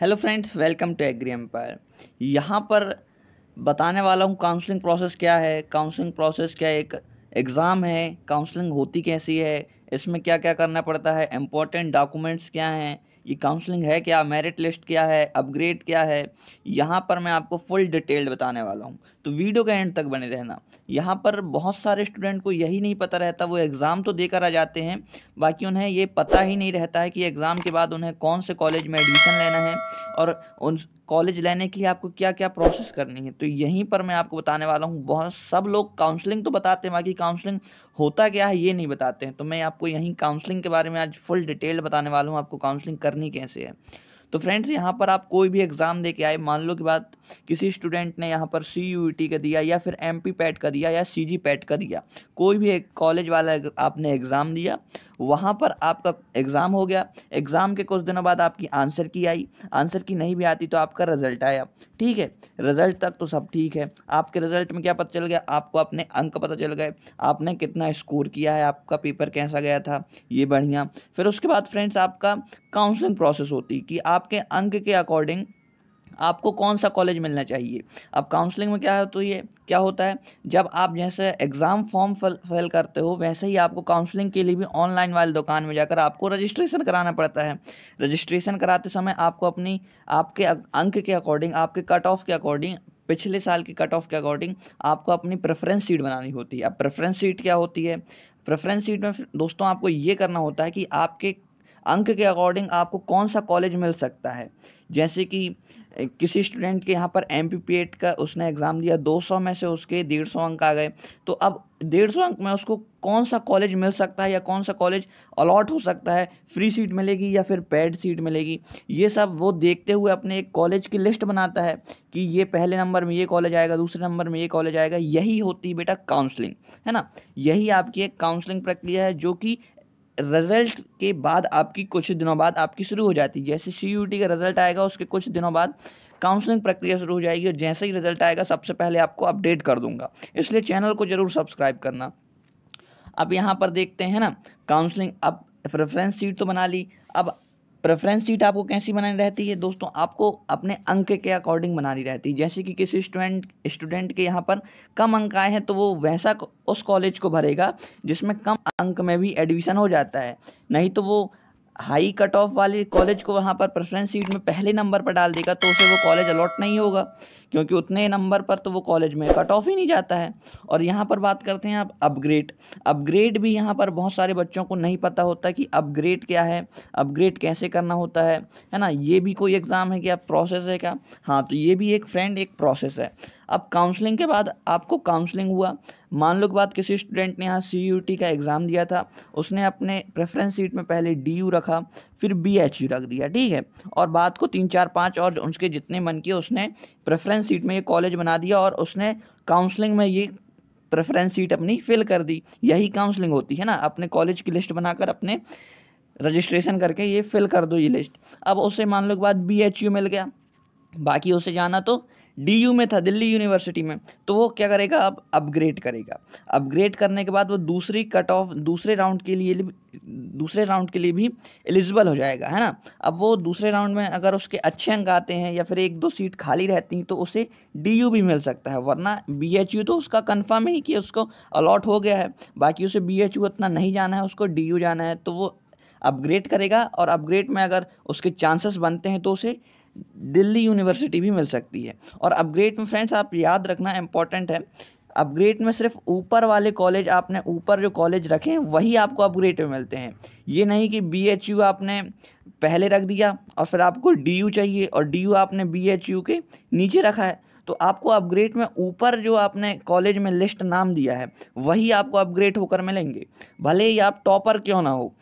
hello friends welcome to agri empire यहाँ पर बताने वाला हूँ काउंसलिंग प्रोसेस क्या है काउंसलिंग प्रोसेस क्या एक एग्ज़ाम है काउंसलिंग होती कैसी है इसमें क्या क्या करना पड़ता है इम्पोर्टेंट डॉक्यूमेंट्स क्या हैं ये काउंसलिंग है क्या मेरिट लिस्ट क्या है अपग्रेड क्या है यहाँ पर मैं आपको फुल डिटेल्ड बताने वाला हूँ तो वीडियो के एंड तक बने रहना यहाँ पर बहुत सारे स्टूडेंट को यही नहीं पता रहता वो एग्ज़ाम तो देकर आ जाते हैं बाकी उन्हें ये पता ही नहीं रहता है कि एग्ज़ाम के बाद उन्हें कौन से कॉलेज में एडमिशन लेना है और उन कॉलेज लेने के लिए आपको क्या क्या प्रोसेस करनी है तो यहीं पर मैं आपको बताने वाला हूँ बहुत सब लोग काउंसलिंग तो बताते हैं बाकी काउंसलिंग होता क्या है ये नहीं बताते हैं तो मैं आपको यहीं काउंसलिंग के बारे में आज फुल डिटेल बताने वाला हूँ आपको काउंसलिंग करनी कैसे है तो फ्रेंड्स यहाँ पर आप कोई भी एग्ज़ाम दे के आए मान लो कि बात किसी स्टूडेंट ने यहाँ पर सी यू टी का दिया या फिर एम पी पैट का दिया या सी जी पैट का दिया कोई भी एक कॉलेज वाला आपने एग्ज़ाम दिया वहाँ पर आपका एग्ज़ाम हो गया एग्ज़ाम के कुछ दिनों बाद आपकी आंसर की आई आंसर की नहीं भी आती तो आपका रिजल्ट आया ठीक है रिजल्ट तक तो सब ठीक है आपके रिजल्ट में क्या पता चल गया आपको अपने अंक पता चल गए आपने कितना स्कोर किया है आपका पेपर कैसा गया था ये बढ़िया फिर उसके बाद फ्रेंड्स आपका काउंसलिंग प्रोसेस होती कि आपके अंक के अकॉर्डिंग आपको कौन सा कॉलेज मिलना चाहिए अब काउंसलिंग में क्या होती तो है क्या होता है जब आप जैसे एग्ज़ाम फॉर्म फिल करते हो वैसे ही आपको काउंसलिंग के लिए भी ऑनलाइन वाले दुकान में जाकर आपको रजिस्ट्रेशन कराना पड़ता है रजिस्ट्रेशन कराते समय आपको अपनी आपके अंक के अकॉर्डिंग आपके कट ऑफ के अकॉर्डिंग पिछले साल की कट ऑफ के अकॉर्डिंग आपको अपनी प्रेफरेंस सीट बनानी होती है अब प्रेफरेंस सीट क्या होती है प्रेफरेंस सीट में दोस्तों आपको ये करना होता है कि आपके अंक के अकॉर्डिंग आपको कौन सा कॉलेज मिल सकता है जैसे कि किसी स्टूडेंट के यहाँ पर एम का उसने एग्ज़ाम दिया 200 में से उसके 150 अंक आ गए तो अब 150 अंक में उसको कौन सा कॉलेज मिल सकता है या कौन सा कॉलेज अलॉट हो सकता है फ्री सीट मिलेगी या फिर पेड सीट मिलेगी ये सब वो देखते हुए अपने एक कॉलेज की लिस्ट बनाता है कि ये पहले नंबर में ये कॉलेज आएगा दूसरे नंबर में ये कॉलेज आएगा यही होती है बेटा काउंसलिंग है ना यही आपकी एक काउंसलिंग प्रक्रिया है जो कि रिजल्ट के बाद आपकी कुछ दिनों बाद आपकी शुरू हो जाती है जैसे सी का रिजल्ट आएगा उसके कुछ दिनों बाद काउंसलिंग प्रक्रिया शुरू हो जाएगी और जैसे ही रिजल्ट आएगा सबसे पहले आपको अपडेट कर दूंगा इसलिए चैनल को जरूर सब्सक्राइब करना अब यहाँ पर देखते हैं ना काउंसलिंग अब रेफरेंस सीट तो बना ली अब प्रेफरेंस सीट आपको कैसी बनानी रहती है दोस्तों आपको अपने अंक के अकॉर्डिंग बनानी रहती है जैसे कि किसी स्टूडेंट स्टूडेंट के यहाँ पर कम अंक आए हैं तो वो वैसा उस कॉलेज को भरेगा जिसमें कम अंक में भी एडमिशन हो जाता है नहीं तो वो हाई कट ऑफ वाले कॉलेज को वहाँ पर प्रेफरेंस सीट में पहले नंबर पर डाल देगा तो उसे वो कॉलेज अलॉट नहीं होगा क्योंकि उतने नंबर पर तो वो कॉलेज में कट ऑफ ही नहीं जाता है और यहाँ पर बात करते हैं आप अपग्रेड अपग्रेड भी यहाँ पर बहुत सारे बच्चों को नहीं पता होता कि अपग्रेड क्या है अपग्रेड कैसे करना होता है है ना ये भी कोई एग्ज़ाम है क्या प्रोसेस है क्या हाँ तो ये भी एक फ्रेंड एक प्रोसेस है अब काउंसलिंग के बाद आपको काउंसलिंग हुआ मान लो कि बात किसी स्टूडेंट ने यहाँ सी का एग्ज़ाम दिया था उसने अपने प्रेफरेंस सीट में पहले डी रखा फिर बी एच रख दिया ठीक है और बात को तीन चार पाँच और उसके जितने मन किए उसने प्रेफरेंस सीट में ये कॉलेज बना दिया और उसने काउंसलिंग में ये प्रेफरेंस सीट अपनी फिल कर दी यही काउंसलिंग होती है ना अपने कॉलेज की लिस्ट बनाकर अपने रजिस्ट्रेशन करके ये फिल कर दो ये लिस्ट अब उसे मान लो के बाद बी एच यू मिल गया बाकी उसे जाना तो डीयू में था दिल्ली यूनिवर्सिटी में तो वो क्या करेगा अब अपग्रेड करेगा अपग्रेड करने के बाद वो दूसरी कट ऑफ दूसरे राउंड के लिए दूसरे राउंड के लिए भी एलिजिबल हो जाएगा है ना अब वो दूसरे राउंड में अगर उसके अच्छे अंक आते हैं या फिर एक दो सीट खाली रहती हैं तो उसे डी भी मिल सकता है वरना बी तो उसका कन्फर्म ही कि उसको अलॉट हो गया है बाकी उसे बी उतना नहीं जाना है उसको डी जाना है तो वो अपग्रेड करेगा और अपग्रेड में अगर उसके चांसेस बनते हैं तो उसे दिल्ली यूनिवर्सिटी भी मिल सकती है और अपग्रेड में फ्रेंड्स आप याद रखना इंपॉर्टेंट है अपग्रेड में सिर्फ ऊपर वाले कॉलेज आपने ऊपर जो कॉलेज रखे हैं वही आपको अपग्रेड में मिलते हैं ये नहीं कि बी एच यू आपने पहले रख दिया और फिर आपको डी यू चाहिए और डी यू आपने बी एच यू के नीचे रखा है तो आपको अपग्रेड में ऊपर जो आपने कॉलेज में लिस्ट नाम दिया है वही आपको अपग्रेड होकर मिलेंगे भले ही आप टॉपर क्यों ना हो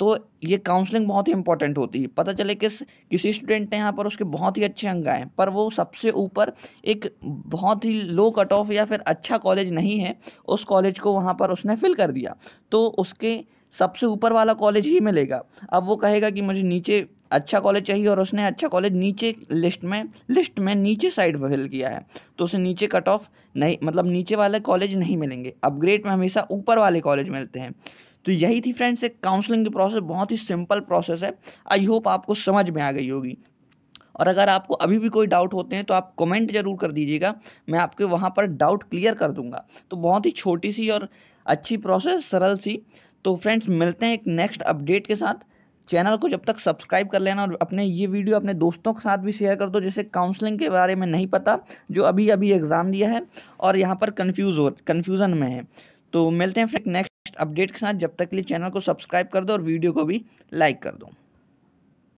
तो ये काउंसलिंग बहुत ही इंपॉर्टेंट होती है पता चले किस किसी स्टूडेंट ने यहाँ पर उसके बहुत ही अच्छे अंग आए पर वो सबसे ऊपर एक बहुत ही लो कट ऑफ या फिर अच्छा कॉलेज नहीं है उस कॉलेज को वहाँ पर उसने फिल कर दिया तो उसके सबसे ऊपर वाला कॉलेज ही मिलेगा अब वो कहेगा कि मुझे नीचे अच्छा कॉलेज चाहिए और उसने अच्छा कॉलेज नीचे लिस्ट में लिस्ट में नीचे साइड पर फिल किया है तो उसे नीचे कट ऑफ नहीं मतलब नीचे वाले कॉलेज नहीं मिलेंगे अपग्रेड में हमेशा ऊपर वाले कॉलेज मिलते हैं तो यही थी फ्रेंड्स एक काउंसलिंग की प्रोसेस बहुत ही सिंपल प्रोसेस है आई होप आपको समझ में आ गई होगी और अगर आपको अभी भी कोई डाउट होते हैं तो आप कमेंट जरूर कर दीजिएगा मैं आपके वहाँ पर डाउट क्लियर कर दूंगा तो बहुत ही छोटी सी और अच्छी प्रोसेस सरल सी तो फ्रेंड्स मिलते हैं एक नेक्स्ट अपडेट के साथ चैनल को जब तक सब्सक्राइब कर लेना और अपने ये वीडियो अपने दोस्तों के साथ भी शेयर कर दो जैसे काउंसलिंग के बारे में नहीं पता जो अभी अभी एग्ज़ाम दिया है और यहाँ पर कन्फ्यूज़ हो कन्फ्यूज़न में है तो मिलते हैं फ्रेंड नेक्स्ट अपडेट के साथ जब तक के लिए चैनल को सब्सक्राइब कर दो और वीडियो को भी लाइक कर दो